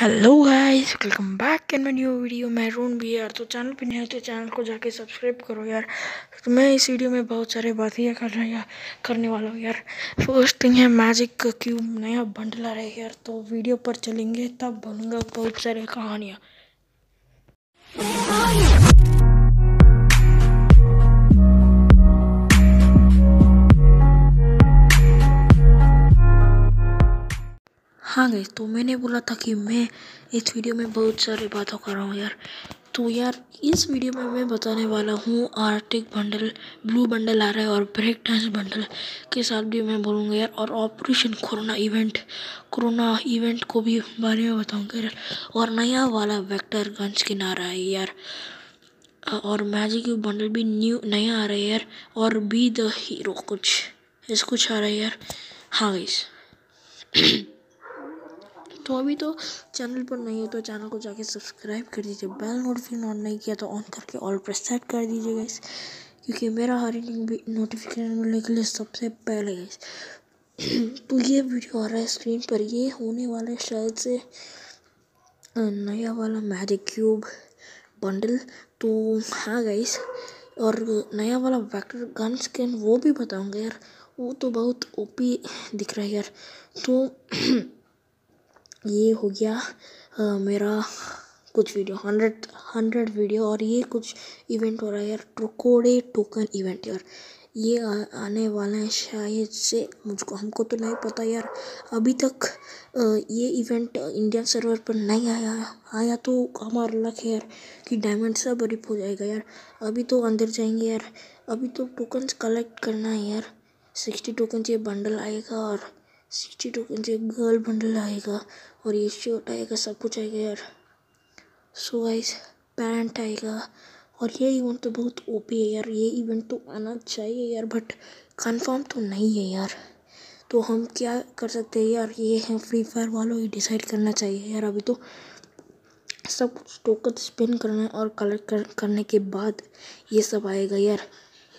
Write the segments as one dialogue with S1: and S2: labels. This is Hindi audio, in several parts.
S1: hello guys welcome back in my new video मैं रोन भी यार तो चैनल पे नहीं होते तो चैनल को जाके सब्सक्राइब करो यार तो मैं इस वीडियो में बहुत सारे बातें कर रहा यार करने वाला हूँ यार फर्स्ट थिंग है मैजिक क्यूब नया बंडल आ रहा है यार तो वीडियो पर चलेंगे तब बनूंगा बहुत सारे कहानियाँ हाँ गई तो मैंने बोला था कि मैं इस वीडियो में बहुत सारी बातों कर रहा हूँ यार तो यार इस वीडियो में मैं बताने वाला हूँ आर्टिक बंडल ब्लू बंडल आ रहा है और ब्रेक डांस बंडल के साथ भी मैं बोलूँगा यार और operation corona event corona event को भी बारे में बताऊँगा यार और नया वाला वैक्टर गंज किनारा है यार और मैजिक बंडल भी न्यू नया आ रहा है यार और बी द हीरो कुछ ऐसा कुछ आ रहा है यार हाँ गई तो अभी तो चैनल पर नहीं है तो चैनल को जाके सब्सक्राइब कर दीजिए बेल नोटिफिकेशन ऑन नहीं किया तो ऑन करके ऑल प्रेस सेट कर दीजिए गैस क्योंकि मेरा हर एक नोटिफिकेशन मिलने के लिए सबसे पहले गैस तो ये वीडियो आ रहा है स्क्रीन पर ये होने वाले शायद से नया वाला मैजिक क्यूब बंडल तो हाँ गाइस और नया वाला वैक्टर गन स्किन वो भी बताऊंगा यार वो तो बहुत ओपी दिख रहा है यार तो ये हो गया मेरा कुछ वीडियो हंड्रेड हंड्रेड वीडियो और ये कुछ इवेंट हो रहा है यार ट्रकोड़े टोकन इवेंट यार ये आ, आने वाला है शायद से मुझको हमको तो नहीं पता यार अभी तक ये इवेंट इंडियन सर्वर पर नहीं आया आया तो हमारा लक है यार कि डायमंड सब रिप हो जाएगा यार अभी तो अंदर जाएंगे यार अभी तो टोकन्स कलेक्ट करना है यार सिक्सटी टोकन ये बंडल आएगा और सिटी टोकन से गर्ल बंडल आएगा और ये शर्ट आएगा सब कुछ आएगा यार सो गाइस पैंट आएगा और ये इवेंट तो बहुत ओपी है यार ये इवेंट तो आना चाहिए यार बट कंफर्म तो नहीं है यार तो हम क्या कर सकते हैं यार ये हम फ्री फायर वालों ये डिसाइड करना चाहिए यार अभी तो सब कुछ टोकन स्पिन करना और कलेक्ट कर, करने के बाद ये सब आएगा यार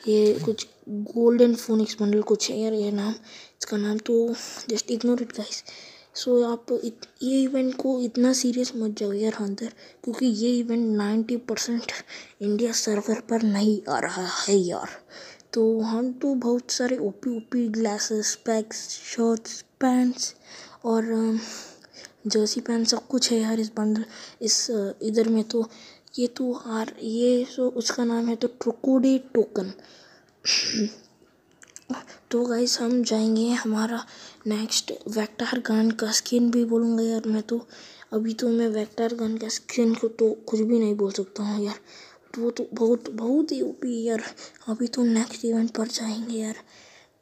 S1: ये कुछ गोल्डन फोनिक्स बंडल कुछ है यार ये नाम इसका नाम तो just ignore it guys so आप इत, ये इवेंट को इतना सीरियस मत जाओ यार अंदर क्योंकि ये event ninety percent India server पर नहीं आ रहा है यार तो हम तो बहुत सारे OP OP glasses packs shirts pants और जर्सी um, पैंट सब कुछ है यार इस बंडल इस uh, इधर में तो ये तो आर ये सो उसका नाम है तो ट्रुकोडे टोकन तो गाइस हम जाएंगे हमारा नेक्स्ट वेक्टर गन का स्किन भी बोलूँगा यार मैं तो अभी तो मैं वेक्टर गन का स्किन को तो कुछ भी नहीं बोल सकता हूँ यार तो वो तो बहुत बहुत ही ओपी यार अभी तो नेक्स्ट इवेंट पर जाएंगे यार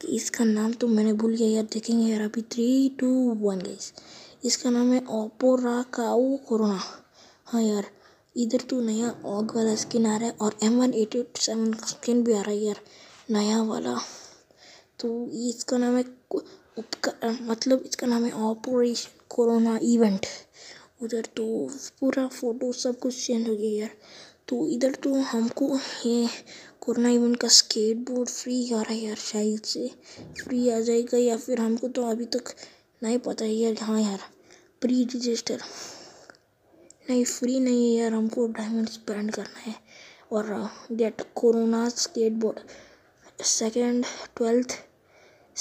S1: कि इसका नाम तो मैंने भूल गया यार देखेंगे यार अभी थ्री टू वन गाइस इसका नाम है ओपोरा काओ कोरोना हाँ यार इधर तो नया ऑग वाला स्किन आ रहा है और एम वन एटी सेवन का स्किन भी आ रहा है यार नया वाला तो इसका नाम है उपकर मतलब इसका नाम है ऑपरेशन कोरोना इवेंट उधर तो पूरा फोटो सब कुछ चेंज हो गया यार तो इधर तो हमको ये कोरोना इवेंट का स्केट बोर्ड फ्री आ रहा है यार शायद से फ्री आ जाएगा या फिर हमको तो अभी तक नहीं पता है यार हाँ यार प्री रजिस्टर नहीं फ्री नहीं है यार हमको डायमंड स्पेंड करना है और get corona skate board second twelfth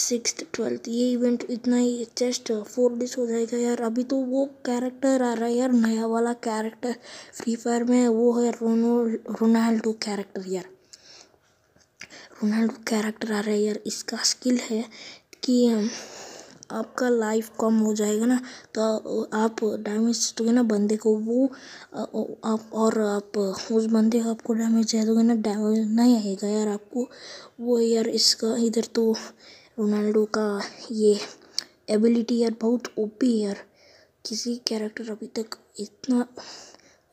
S1: six twelfth ये इवेंट इतना ही जस्ट फोर डेज हो जाएगा यार अभी तो वो कैरेक्टर आ रहा है यार नया वाला कैरेक्टर फ्री फायर में वो है रोनो रोनाल्डो कैरेक्टर यार रोनाल्डो कैरेक्टर आ रहा है यार इसका स्किल है कि um, आपका लाइफ कम हो जाएगा ना तो आप डैमेज दोगे ना बंदे को वो आप और आप उस बंदे को आपको डैमेज दे दोगे ना डैमेज नहीं आएगा यार आपको वो यार इसका इधर तो रोनाल्डो का ये एबिलिटी यार बहुत ओपी है यार किसी कैरेक्टर अभी तक इतना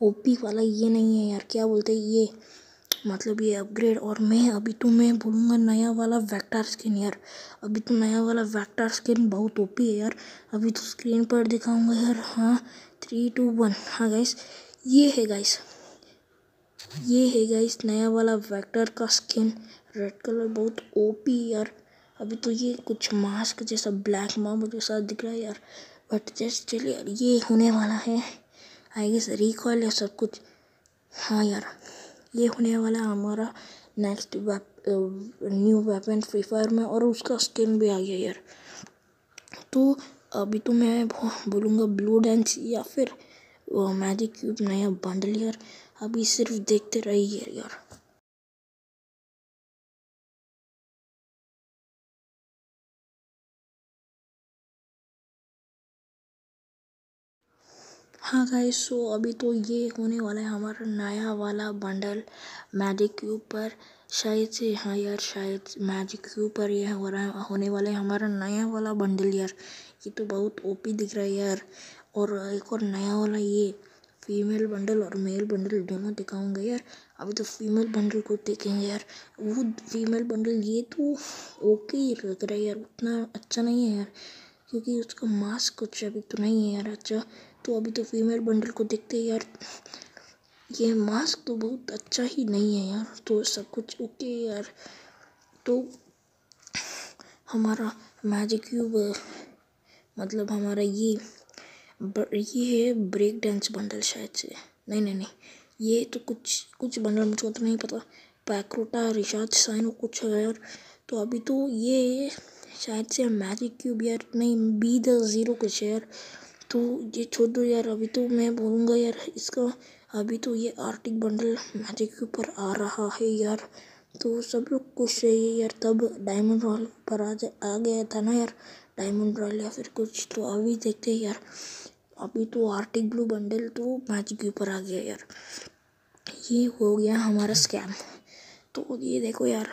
S1: ओपी वाला ये नहीं है यार क्या बोलते हैं ये मतलब ये अपग्रेड और मैं अभी तो मैं बोलूँगा नया वाला वैक्टर स्किन यार अभी तो नया वाला वैक्टर स्किन बहुत ओपी है यार अभी तो स्क्रीन पर दिखाऊंगा यार हाँ थ्री टू वन हाँ गाइस ये है गाइस ये है गाइस नया वाला वैक्टर का स्किन रेड कलर बहुत ओपी यार अभी तो ये कुछ मास्क जैसा ब्लैक मॉब जैसा दिख रहा है यार बट जस्ट चलिए यार ये होने वाला है आई गेस रिकॉल या सब कुछ हाँ यार ये होने वाला हमारा नेक्स्ट वेप न्यू वेपन फ्री फायर में और उसका स्किन भी आ गया यार तो अभी तो मैं बोलूँगा ब्लू डेंस या फिर मैजिक uh, क्यूब नया बंडल यार अभी सिर्फ देखते रहिए यार हाँ गाइस सो अभी तो ये होने वाला है हमारा नया वाला बंडल मैजिक क्यूब पर शायद से हाँ यार शायद मैजिक क्यूब पर यह हो रहा है होने वाला है हमारा नया वाला बंडल यार ये तो बहुत ओपी दिख रहा है यार और एक और नया वाला ये फीमेल बंडल और मेल बंडल दोनों दिखाऊंगा यार अभी तो फीमेल बंडल को देखेंगे यार वो फीमेल बंडल ये तो ओके ही लग रहा है यार उतना अच्छा नहीं है यार क्योंकि उसका मास्क कुछ अभी तो नहीं है यार अच्छा तो अभी तो फीमेल बंडल को देखते हैं यार ये मास्क तो बहुत अच्छा ही नहीं है यार तो सब कुछ ओके यार तो हमारा मैजिक क्यूब मतलब हमारा ये ये है ब्रेक डांस बंडल शायद से नहीं नहीं नहीं ये तो कुछ कुछ बंडल मुझको तो नहीं पता पैक्रोटा रिचार्ज साइन कुछ है यार तो अभी तो ये शायद से मैजिक क्यूब यार नहीं बी द ज़ीरो कुछ है यार तो ये छोड़ दो यार अभी तो मैं बोलूँगा यार इसका अभी तो ये आर्टिक बंडल मैजिक के ऊपर आ रहा है यार तो सब लोग खुश रहिए यार तब डायमंड रॉयल पर आ जा आ गया था ना यार डायमंड रॉयल या फिर कुछ तो अभी देखते हैं यार अभी तो आर्टिक ब्लू बंडल तो मैजिक के ऊपर आ गया यार ये हो गया हमारा स्कैम तो ये देखो यार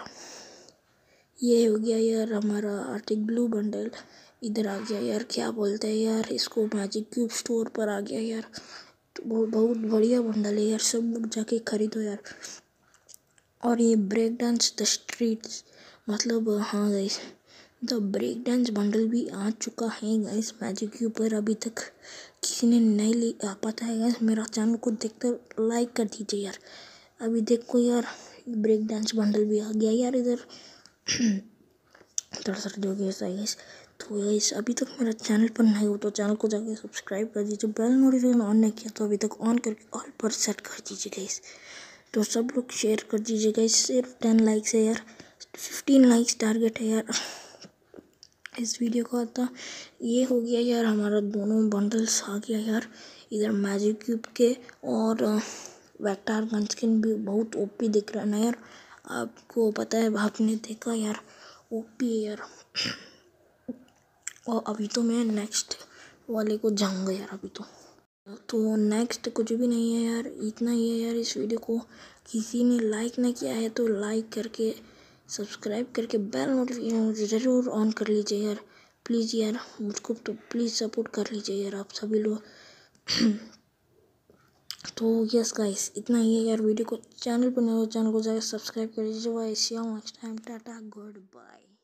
S1: ये हो गया यार हमारा आर्टिक ब्लू बंडल इधर आ गया यार क्या बोलते हैं यार इसको मैजिक क्यूब स्टोर पर आ गया यार तो बहुत बढ़िया बंडल है यार सब लोग जाके खरीदो यार और ये ब्रेक डांस द स्ट्रीट्स मतलब हाँ गई द ब्रेक डांस बंडल भी आ चुका है इस मैजिक क्यूब पर अभी तक किसी ने नहीं ले आ पाता है गाइस मेरा चैनल को देखकर लाइक कर दीजिए यार अभी देखो यार ब्रेक डांस बंडल भी आ गया यार इधर थोड़ा सा जो गैस आई गैस तो गाइस अभी तक मेरा चैनल पर नहीं हो तो चैनल को जाके सब्सक्राइब कर दीजिए बेल नोटिफिकेशन ऑन नहीं किया तो अभी तक ऑन करके ऑल पर सेट कर दीजिए गाइस तो सब लोग शेयर कर दीजिए गाइस सिर्फ टेन लाइक्स है यार फिफ्टीन लाइक्स टारगेट है यार इस वीडियो का तो ये हो गया यार हमारा दोनों बंडल्स आ गया यार इधर मैजिक क्यूब के और वैक्टार गंजकिन भी बहुत ओपी दिख रहा है ना यार आपको पता है आपने देखा यार ओपी यार और अभी तो मैं नेक्स्ट वाले को जाऊँगा यार अभी तो तो नेक्स्ट कुछ भी नहीं है यार इतना ही है यार इस वीडियो को किसी ने लाइक ना किया है तो लाइक करके सब्सक्राइब करके बेल नोटिफिकेशन ज़रूर ऑन कर लीजिए यार प्लीज़ यार मुझको तो प्लीज़ सपोर्ट कर लीजिए यार आप सभी लोग तो यस गाइस इतना ही है यार वीडियो को चैनल पर नहीं हो चैनल को जाकर सब्सक्राइब कर लीजिए वाई सी नेक्स्ट टाइम टाटा गुड बाय